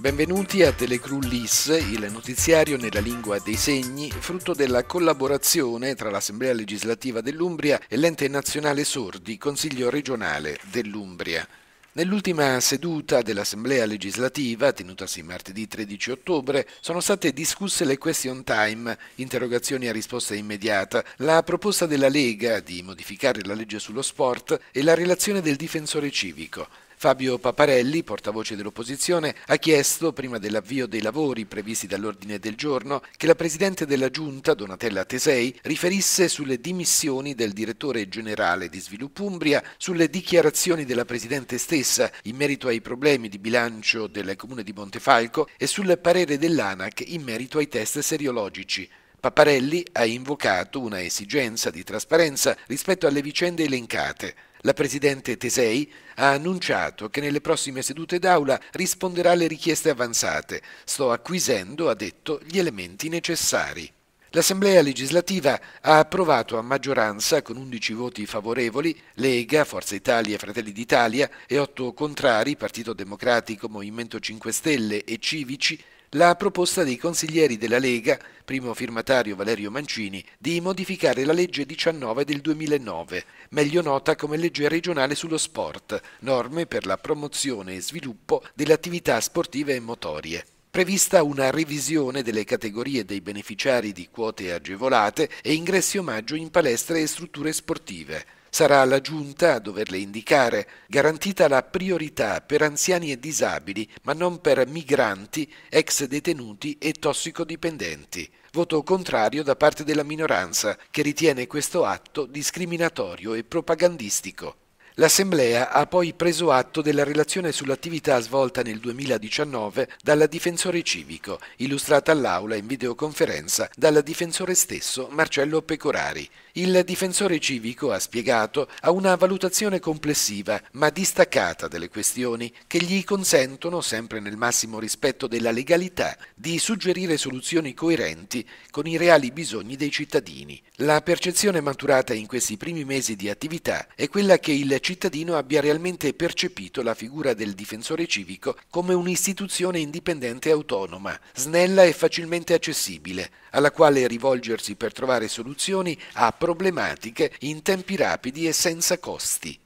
Benvenuti a Telecru LIS, il notiziario nella lingua dei segni, frutto della collaborazione tra l'Assemblea legislativa dell'Umbria e l'ente nazionale sordi, Consiglio regionale dell'Umbria. Nell'ultima seduta dell'Assemblea legislativa, tenutasi martedì 13 ottobre, sono state discusse le question time, interrogazioni a risposta immediata, la proposta della Lega di modificare la legge sullo sport e la relazione del difensore civico. Fabio Paparelli, portavoce dell'opposizione, ha chiesto, prima dell'avvio dei lavori previsti dall'ordine del giorno, che la Presidente della Giunta, Donatella Tesei, riferisse sulle dimissioni del direttore generale di Sviluppo Umbria, sulle dichiarazioni della Presidente stessa in merito ai problemi di bilancio del Comune di Montefalco e sul parere dell'ANAC in merito ai test seriologici. Paparelli ha invocato una esigenza di trasparenza rispetto alle vicende elencate. La Presidente Tesei ha annunciato che nelle prossime sedute d'Aula risponderà alle richieste avanzate. Sto acquisendo, ha detto, gli elementi necessari. L'Assemblea legislativa ha approvato a maggioranza, con 11 voti favorevoli, Lega, Forza Italia e Fratelli d'Italia e 8 contrari, Partito Democratico, Movimento 5 Stelle e Civici, la proposta dei consiglieri della Lega, primo firmatario Valerio Mancini, di modificare la legge 19 del 2009, meglio nota come legge regionale sullo sport, norme per la promozione e sviluppo delle attività sportive e motorie prevista una revisione delle categorie dei beneficiari di quote agevolate e ingressi omaggio in palestre e strutture sportive. Sarà la Giunta a doverle indicare, garantita la priorità per anziani e disabili, ma non per migranti, ex detenuti e tossicodipendenti. Voto contrario da parte della minoranza, che ritiene questo atto discriminatorio e propagandistico. L'Assemblea ha poi preso atto della relazione sull'attività svolta nel 2019 dalla Difensore Civico, illustrata all'Aula in videoconferenza dal Difensore stesso Marcello Pecorari. Il difensore civico ha spiegato a una valutazione complessiva ma distaccata delle questioni che gli consentono, sempre nel massimo rispetto della legalità, di suggerire soluzioni coerenti con i reali bisogni dei cittadini. La percezione maturata in questi primi mesi di attività è quella che il cittadino abbia realmente percepito la figura del difensore civico come un'istituzione indipendente e autonoma, snella e facilmente accessibile, alla quale rivolgersi per trovare soluzioni a problematiche in tempi rapidi e senza costi.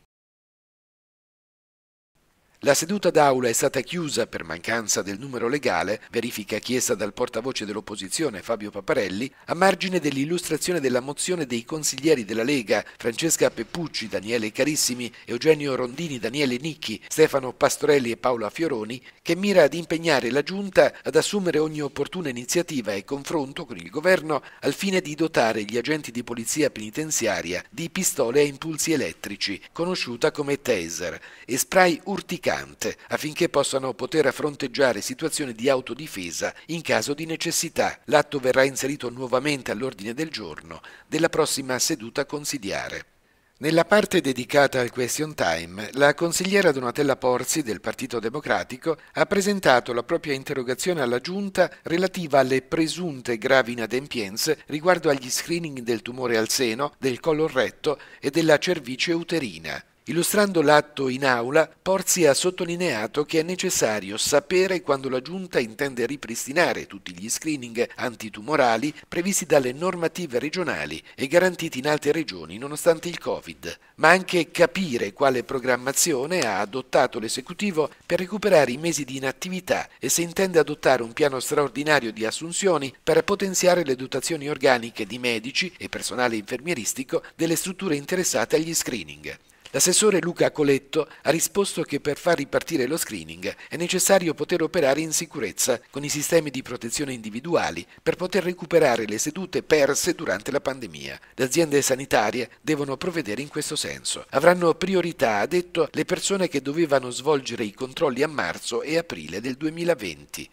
La seduta d'aula è stata chiusa per mancanza del numero legale, verifica chiesta dal portavoce dell'opposizione Fabio Paparelli, a margine dell'illustrazione della mozione dei consiglieri della Lega Francesca Peppucci, Daniele Carissimi, Eugenio Rondini, Daniele Nicchi, Stefano Pastorelli e Paola Fioroni, che mira ad impegnare la Giunta ad assumere ogni opportuna iniziativa e confronto con il governo al fine di dotare gli agenti di polizia penitenziaria di pistole a impulsi elettrici, conosciuta come taser, e spray urticato importante affinché possano poter fronteggiare situazioni di autodifesa in caso di necessità. L'atto verrà inserito nuovamente all'ordine del giorno della prossima seduta consigliare. Nella parte dedicata al question time, la consigliera Donatella Porzi del Partito Democratico ha presentato la propria interrogazione alla Giunta relativa alle presunte gravi inadempienze riguardo agli screening del tumore al seno, del collo retto e della cervice uterina. Illustrando l'atto in aula, Porzi ha sottolineato che è necessario sapere quando la Giunta intende ripristinare tutti gli screening antitumorali previsti dalle normative regionali e garantiti in altre regioni nonostante il Covid, ma anche capire quale programmazione ha adottato l'esecutivo per recuperare i mesi di inattività e se intende adottare un piano straordinario di assunzioni per potenziare le dotazioni organiche di medici e personale infermieristico delle strutture interessate agli screening. L'assessore Luca Coletto ha risposto che per far ripartire lo screening è necessario poter operare in sicurezza con i sistemi di protezione individuali per poter recuperare le sedute perse durante la pandemia. Le aziende sanitarie devono provvedere in questo senso. Avranno priorità, ha detto, le persone che dovevano svolgere i controlli a marzo e aprile del 2020.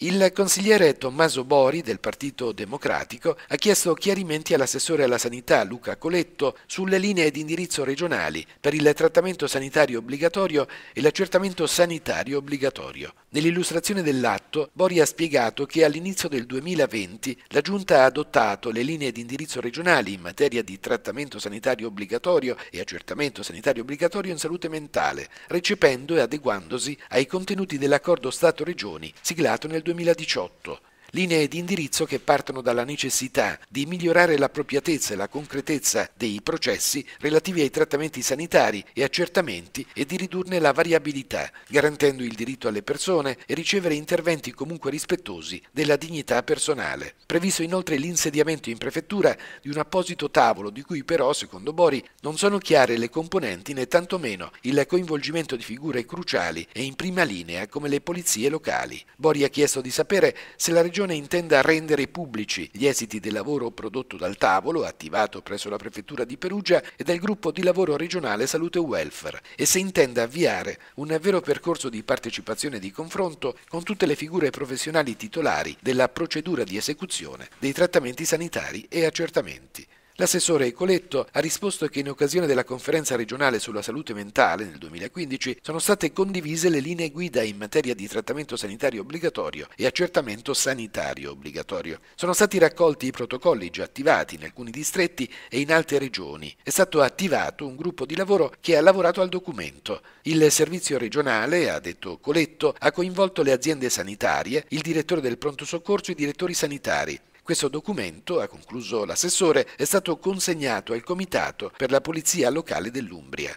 Il consigliere Tommaso Bori del Partito Democratico ha chiesto chiarimenti all'assessore alla sanità Luca Coletto sulle linee di indirizzo regionali per il trattamento sanitario obbligatorio e l'accertamento sanitario obbligatorio. Nell'illustrazione dell'atto, Bori ha spiegato che all'inizio del 2020 la Giunta ha adottato le linee di indirizzo regionali in materia di trattamento sanitario obbligatorio e accertamento sanitario obbligatorio in salute mentale, recependo e adeguandosi ai contenuti dell'accordo Stato-Regioni siglato nel 2018 linee di indirizzo che partono dalla necessità di migliorare l'appropriatezza e la concretezza dei processi relativi ai trattamenti sanitari e accertamenti e di ridurne la variabilità, garantendo il diritto alle persone e ricevere interventi comunque rispettosi della dignità personale. Previsto inoltre l'insediamento in prefettura di un apposito tavolo di cui però, secondo Bori, non sono chiare le componenti né tantomeno il coinvolgimento di figure cruciali e in prima linea come le polizie locali. Bori ha chiesto di sapere se la regione Regione intenda rendere pubblici gli esiti del lavoro prodotto dal tavolo, attivato presso la Prefettura di Perugia, e dal gruppo di lavoro regionale Salute e Welfare, e se intenda avviare un vero percorso di partecipazione e di confronto con tutte le figure professionali titolari della procedura di esecuzione dei trattamenti sanitari e accertamenti. L'assessore Coletto ha risposto che in occasione della conferenza regionale sulla salute mentale nel 2015 sono state condivise le linee guida in materia di trattamento sanitario obbligatorio e accertamento sanitario obbligatorio. Sono stati raccolti i protocolli già attivati in alcuni distretti e in altre regioni. È stato attivato un gruppo di lavoro che ha lavorato al documento. Il servizio regionale, ha detto Coletto, ha coinvolto le aziende sanitarie, il direttore del pronto soccorso e i direttori sanitari. Questo documento, ha concluso l'assessore, è stato consegnato al Comitato per la Polizia Locale dell'Umbria.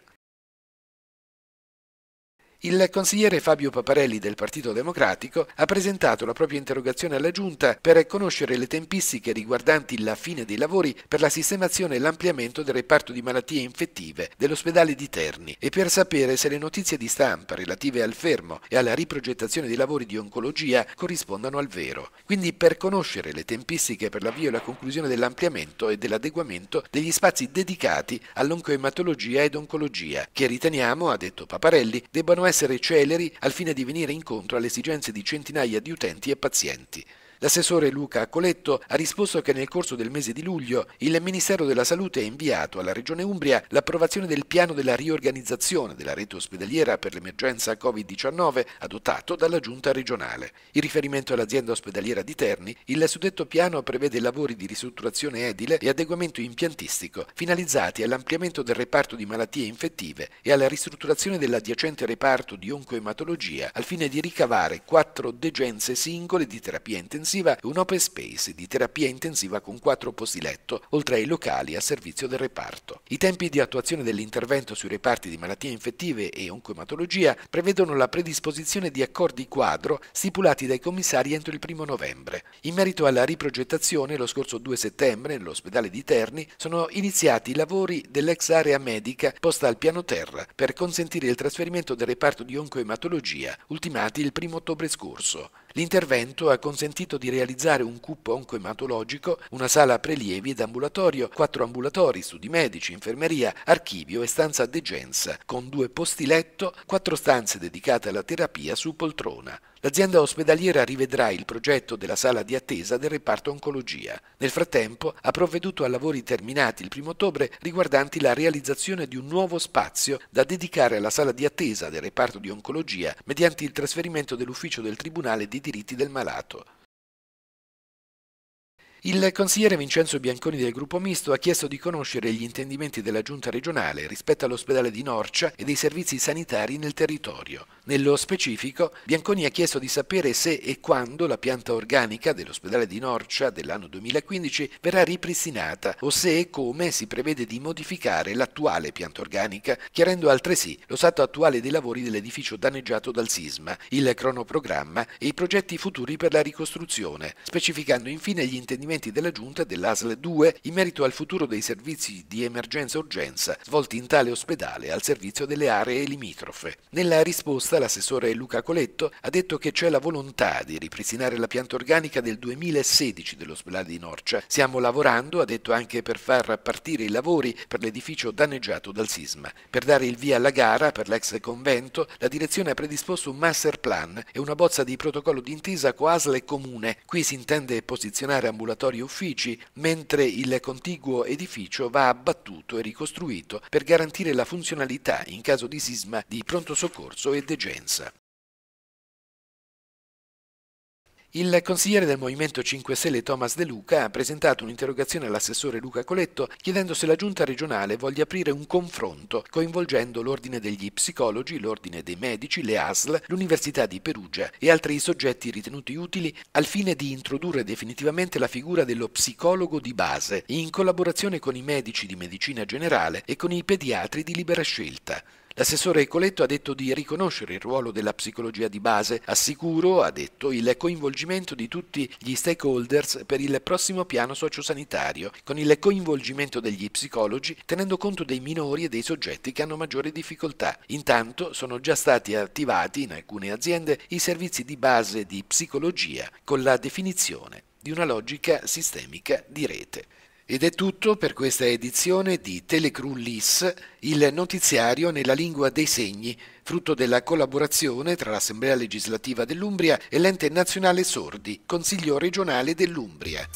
Il consigliere Fabio Paparelli del Partito Democratico ha presentato la propria interrogazione alla Giunta per conoscere le tempistiche riguardanti la fine dei lavori per la sistemazione e l'ampliamento del reparto di malattie infettive dell'ospedale di Terni e per sapere se le notizie di stampa relative al fermo e alla riprogettazione dei lavori di oncologia corrispondano al vero. Quindi per conoscere le tempistiche per l'avvio e la conclusione dell'ampliamento e dell'adeguamento degli spazi dedicati all'oncoematologia ed oncologia, che riteniamo, ha detto Paparelli, debbano essere essere celeri al fine di venire incontro alle esigenze di centinaia di utenti e pazienti. L'assessore Luca Coletto ha risposto che nel corso del mese di luglio il Ministero della Salute ha inviato alla Regione Umbria l'approvazione del piano della riorganizzazione della rete ospedaliera per l'emergenza Covid-19 adottato dalla Giunta regionale. In riferimento all'azienda ospedaliera di Terni, il suddetto piano prevede lavori di ristrutturazione edile e adeguamento impiantistico finalizzati all'ampliamento del reparto di malattie infettive e alla ristrutturazione dell'adiacente reparto di oncoematologia al fine di ricavare quattro degenze singole di terapia intensiva intensiva e un open space di terapia intensiva con quattro posti letto, oltre ai locali a servizio del reparto. I tempi di attuazione dell'intervento sui reparti di malattie infettive e oncoematologia prevedono la predisposizione di accordi quadro stipulati dai commissari entro il primo novembre. In merito alla riprogettazione, lo scorso 2 settembre, nell'ospedale di Terni, sono iniziati i lavori dell'ex area medica posta al piano terra per consentire il trasferimento del reparto di oncoematologia, ultimati il 1 ottobre scorso. L'intervento ha consentito di realizzare un CUP oncoematologico, una sala prelievi ed ambulatorio, quattro ambulatori, studi medici, infermeria, archivio e stanza degenza, con due posti letto, quattro stanze dedicate alla terapia su poltrona. L'azienda ospedaliera rivedrà il progetto della sala di attesa del reparto oncologia. Nel frattempo ha provveduto a lavori terminati il 1 ottobre riguardanti la realizzazione di un nuovo spazio da dedicare alla sala di attesa del reparto di oncologia mediante il trasferimento dell'ufficio del Tribunale dei diritti del malato. Il consigliere Vincenzo Bianconi del gruppo misto ha chiesto di conoscere gli intendimenti della giunta regionale rispetto all'ospedale di Norcia e dei servizi sanitari nel territorio. Nello specifico, Bianconi ha chiesto di sapere se e quando la pianta organica dell'ospedale di Norcia dell'anno 2015 verrà ripristinata o se e come si prevede di modificare l'attuale pianta organica, chiarendo altresì lo stato attuale dei lavori dell'edificio danneggiato dal sisma, il cronoprogramma e i progetti futuri per la ricostruzione, specificando infine gli intendimenti approfondimenti della Giunta dell'ASL 2 in merito al futuro dei servizi di emergenza-urgenza svolti in tale ospedale al servizio delle aree limitrofe. Nella risposta l'assessore Luca Coletto ha detto che c'è la volontà di ripristinare la pianta organica del 2016 dell'ospedale di Norcia. Stiamo lavorando, ha detto anche per far partire i lavori per l'edificio danneggiato dal sisma. Per dare il via alla gara per l'ex convento, la direzione ha predisposto un master plan e una bozza di protocollo d'intesa coasle e comune. Qui si intende posizionare ambulatori ambulatori e uffici, mentre il contiguo edificio va abbattuto e ricostruito per garantire la funzionalità in caso di sisma di pronto soccorso e degenza. Il consigliere del Movimento 5 Stelle Thomas De Luca ha presentato un'interrogazione all'assessore Luca Coletto chiedendo se la giunta regionale voglia aprire un confronto coinvolgendo l'ordine degli psicologi, l'ordine dei medici, le ASL, l'Università di Perugia e altri soggetti ritenuti utili al fine di introdurre definitivamente la figura dello psicologo di base in collaborazione con i medici di medicina generale e con i pediatri di libera scelta. L'assessore Coletto ha detto di riconoscere il ruolo della psicologia di base, assicuro, ha detto, il coinvolgimento di tutti gli stakeholders per il prossimo piano sociosanitario, con il coinvolgimento degli psicologi, tenendo conto dei minori e dei soggetti che hanno maggiore difficoltà. Intanto sono già stati attivati in alcune aziende i servizi di base di psicologia, con la definizione di una logica sistemica di rete. Ed è tutto per questa edizione di Telecru LIS, il notiziario nella lingua dei segni, frutto della collaborazione tra l'Assemblea legislativa dell'Umbria e l'Ente nazionale sordi, Consiglio regionale dell'Umbria.